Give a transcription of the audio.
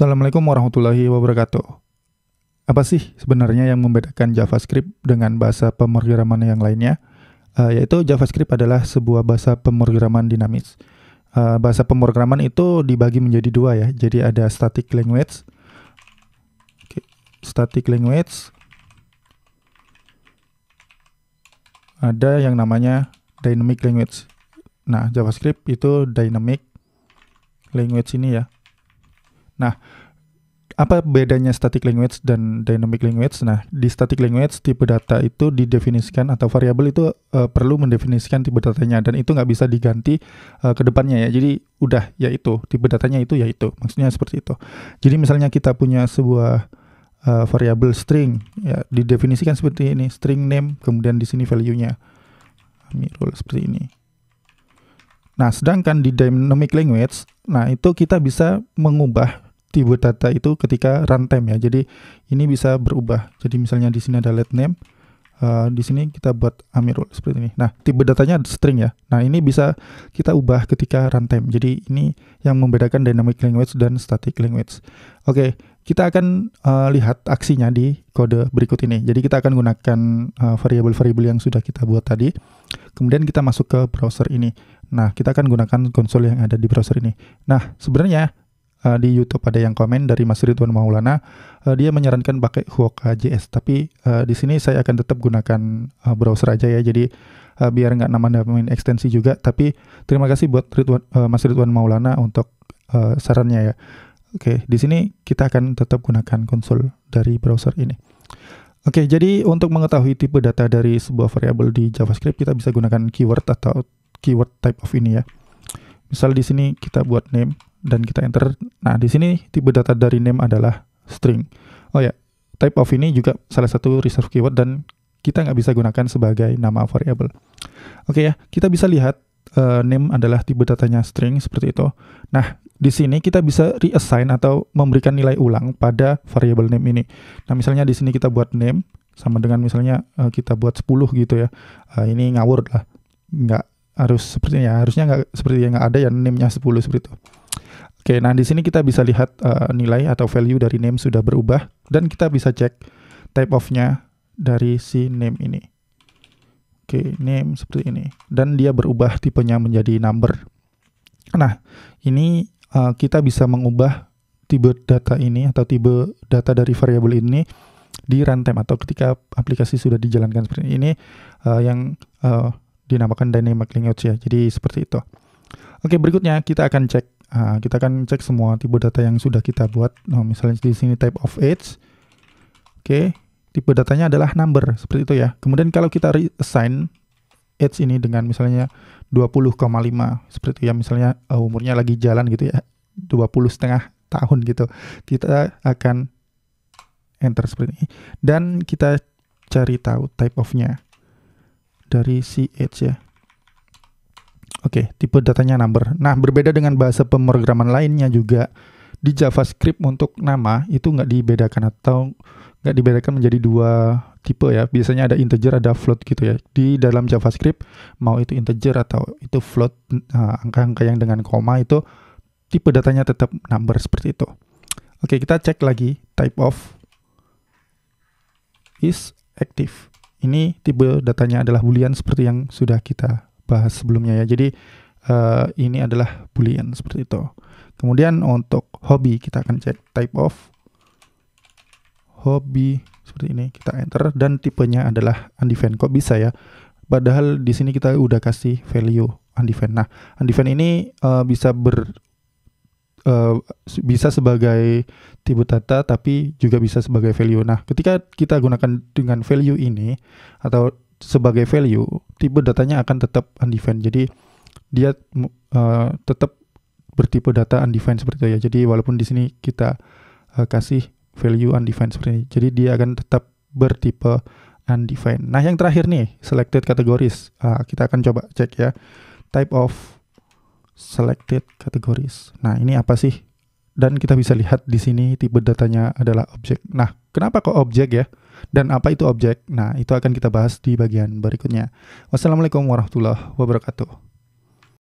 Assalamualaikum warahmatullahi wabarakatuh. Apa sih sebenarnya yang membedakan JavaScript dengan bahasa pemrograman yang lainnya? Uh, yaitu JavaScript adalah sebuah bahasa pemrograman dinamis. Uh, bahasa pemrograman itu dibagi menjadi dua ya. Jadi ada static language, okay. static language, ada yang namanya dynamic language. Nah, JavaScript itu dynamic language ini ya. Nah, apa bedanya static language dan dynamic language? Nah, di static language tipe data itu didefinisikan atau variabel itu uh, perlu mendefinisikan tipe datanya dan itu nggak bisa diganti uh, ke depannya ya. Jadi udah yaitu tipe datanya itu yaitu. Maksudnya seperti itu. Jadi misalnya kita punya sebuah uh, variabel string ya didefinisikan seperti ini, string name kemudian di sini value-nya. Amirul seperti ini. Nah, sedangkan di dynamic language, nah itu kita bisa mengubah Tipe data itu ketika runtime ya. Jadi ini bisa berubah. Jadi misalnya di sini ada let name, Uh, di sini kita buat Amirul seperti ini. Nah, tipe datanya string ya. Nah, ini bisa kita ubah ketika runtime. Jadi ini yang membedakan dynamic language dan static language. Oke, okay, kita akan uh, lihat aksinya di kode berikut ini. Jadi kita akan gunakan variable eh, variabel uh, yang sudah kita buat tadi. Kemudian kita masuk ke browser ini. Nah, kita akan gunakan konsol yang ada di browser ini. Nah, sebenarnya uh, di YouTube ada yang komen dari Mas Ridwan Maulana, uh, dia menyarankan pakai Huoka JS, tapi uh, di sini saya akan tetap gunakan uh, browser aja ya, jadi uh, biar nggak nama-namain ekstensi juga. Tapi terima kasih buat Ridwan, uh, Mas Ridwan Maulana untuk uh, sarannya ya. Oke, di sini kita akan tetap gunakan konsol dari browser ini. Oke, jadi untuk mengetahui tipe data dari sebuah variabel di JavaScript, kita bisa gunakan keyword atau keyword type of ini ya. Misal di sini kita buat name dan kita enter. Nah, di sini tipe data dari name adalah string. Oh ya, type of ini juga salah satu reserve keyword dan kita nggak bisa gunakan sebagai nama variable. Oke ya, kita bisa lihat uh, name adalah tipe datanya string seperti itu. Nah, di sini kita bisa reassign atau memberikan nilai ulang pada variable name ini. Nah, misalnya di sini kita buat name sama dengan misalnya uh, kita buat 10 gitu ya. Uh, ini ngawur lah. Nggak harus seperti ya, harusnya nggak seperti yang nggak ada ya name-nya 10 seperti itu. Oke, nah di sini kita bisa lihat uh, nilai atau value dari name sudah berubah dan kita bisa cek type of-nya dari si name ini. Oke, name seperti ini dan dia berubah tipenya menjadi number. Nah, ini uh, kita bisa mengubah tipe data ini atau tipe data dari variabel ini di runtime atau ketika aplikasi sudah dijalankan seperti ini, uh, yang uh, dinamakan dynamic language ya. Jadi seperti itu. Oke, berikutnya kita akan cek uh, kita akan cek semua tipe data yang sudah kita buat. Nah, misalnya di sini type of age. Oke, tipe datanya adalah number seperti itu ya. Kemudian kalau kita reassign age ini dengan misalnya 20,5 seperti itu ya misalnya eh, umurnya lagi jalan gitu ya. 20 setengah tahun gitu. Kita akan enter seperti ini dan kita cari tahu type of-nya dari si age ya. Oke, okay, tipe datanya number. Nah, berbeda dengan bahasa pemrograman lainnya juga di JavaScript untuk nama itu nggak dibedakan atau nggak dibedakan menjadi dua tipe ya. Biasanya ada integer, ada float gitu ya. Di dalam JavaScript mau itu integer atau itu float eh, angka-angka yang dengan koma itu tipe datanya tetap number seperti itu. Oke, okay, kita cek lagi type of is active. Ini tipe datanya adalah boolean seperti yang sudah kita bahas sebelumnya ya. Jadi uh, ini adalah boolean seperti itu. Kemudian untuk hobi kita akan cek type of hobi seperti ini kita enter dan tipenya adalah undefined. Kok bisa ya? Padahal di sini kita udah kasih value undefined. Nah, undefined ini uh, bisa ber Uh, bisa sebagai tipe data tapi juga bisa sebagai value. Nah, ketika kita gunakan dengan value ini atau sebagai value, tipe datanya akan tetap undefined. Jadi dia uh, tetap bertipe data undefined seperti itu ya. Jadi walaupun di sini kita uh, kasih value undefined seperti ini, jadi dia akan tetap bertipe undefined. Nah yang terakhir nih selected categories, uh, ah, kita akan coba cek ya type of selected categories. Nah ini apa sih? Dan kita bisa lihat di sini tipe datanya adalah objek. Nah kenapa kok objek ya? dan apa itu objek. Nah, itu akan kita bahas di bagian berikutnya. Wassalamualaikum warahmatullahi wabarakatuh.